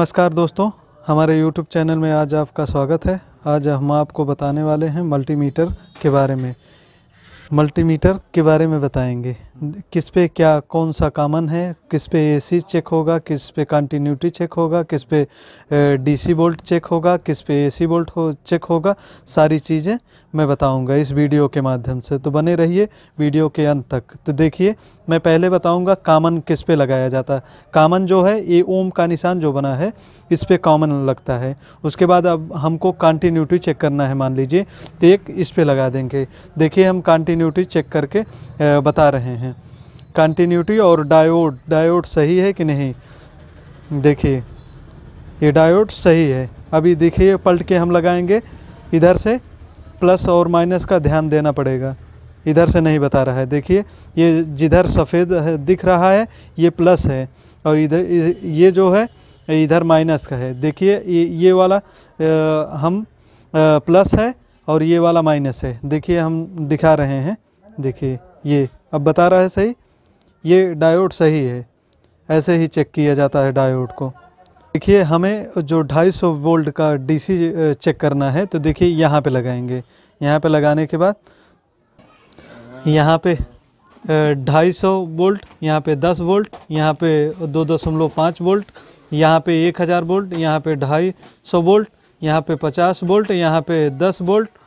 नमस्कार दोस्तों हमारे YouTube चैनल में आज आपका स्वागत है आज हम आपको बताने वाले हैं मल्टीमीटर के बारे में मल्टीमीटर के बारे में बताएंगे किस पे क्या कौन सा कामन है किस पे एसी चेक होगा किस पे कंटिन्यूटी चेक होगा किस पे डीसी बोल्ट चेक होगा किस पे एसी बोल्ट हो चेक होगा सारी चीज़ें मैं बताऊंगा इस वीडियो के माध्यम से तो बने रहिए वीडियो के अंत तक तो देखिए मैं पहले बताऊंगा कामन किस पे लगाया जाता है कामन जो है ये ओम का निशान जो बना है इस पर कॉमन लगता है उसके बाद अब हमको कंटिन्यूटी चेक करना है मान लीजिए तो एक इस पर लगा देंगे देखिए हम कंटिन्यूटी चेक करके बता रहे हैं कंटिन्यूटी और डायोड डायोड सही है कि नहीं देखिए ये डायोड सही है अभी देखिए पलट के हम लगाएंगे इधर से प्लस और माइनस का ध्यान देना पड़ेगा इधर से नहीं बता रहा है देखिए ये जिधर सफ़ेद दिख रहा है ये प्लस है और इधर ये जो है इधर माइनस का है देखिए ये ये वाला आ, हम आ, प्लस है और ये वाला माइनस है देखिए हम दिखा रहे हैं देखिए ये अब बता रहा है सही ये डायोड सही है ऐसे ही चेक किया जाता है डायोड को देखिए हमें जो 250 वोल्ट का डीसी चेक करना है तो देखिए यहाँ पे लगाएंगे यहाँ पे लगाने के बाद यहाँ पे 250 वोल्ट यहाँ पे 10 वोल्ट यहाँ पे दो दशमलव पाँच वोल्ट यहाँ पे 1000 वोल्ट यहाँ पे 250 वोल्ट यहाँ पे 50 वोल्ट यहाँ पे 10 वोल्ट